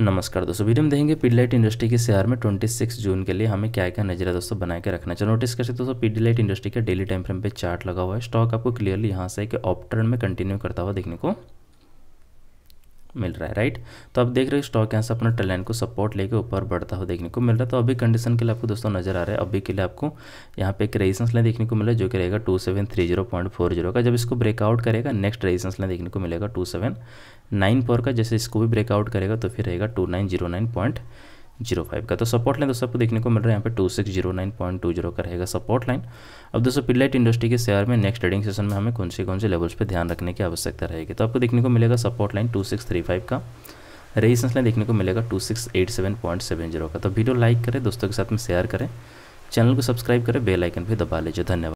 नमस्कार दोस्तों वीडियो में देखेंगे पीडीलाइट इंडस्ट्री के शेयर में 26 जून के लिए हमें क्या क्या नजरिया दोस्तों बना के रखना चाहिए नोटिस कर सकते दोस्तों पीडीलाइट इंडस्ट्री का डेली टाइम फ्रेम पे चार्ट लगा हुआ है स्टॉक आपको क्लियरली यहाँ से एक ऑप्टर्न में कंटिन्यू करता हुआ देखने को मिल रहा है राइट तो आप देख रहे हो स्टॉक यहाँ से अपना ट्रेल लाइन को सपोर्ट लेके ऊपर बढ़ता हुआ देखने को मिल रहा है तो अभी कंडीशन के लिए आपको दोस्तों नजर आ रहा है अभी के लिए आपको यहाँ पे एक रेजिस्टेंस लाइन देखने को मिला जो कि रहेगा two seven three zero point four zero का जब इसको ब्रेकआउट करेगा नेक्स्ट रेजिस्टेंस लाइन देखने को मिलेगा टू सेवन नाइन फोर का जैसे इसको भी ब्रेकआउट करेगा तो फिर रहेगा two nine zero nine point zero five का तो सपोर्ट लाइन दोस्तों आपको देखने को मिल रहा है यहाँ पे two six zero nine point two zero का रहेगा सपोर्ट लाइन अब दोस्तों पिल्लाइट इंडस्ट्री के शेयर में नेक्स्ट ट्रेडिंग सेशन में हमें कौन से कौन से लेवल्स पर ध्यान रखने की आवश्यकता रहेगी तो आपको देखने को मिलेगा support line two six three five का रेजिस्टेंस लाइन देखने को मिलेगा two six eight seven point seven zero का तो वीडियो लाइक करें दोस्तों के साथ में शेयर करें चैनल को सब्सक्राइब करें बेल आइकन भी दबा लीजिए धन्यवाद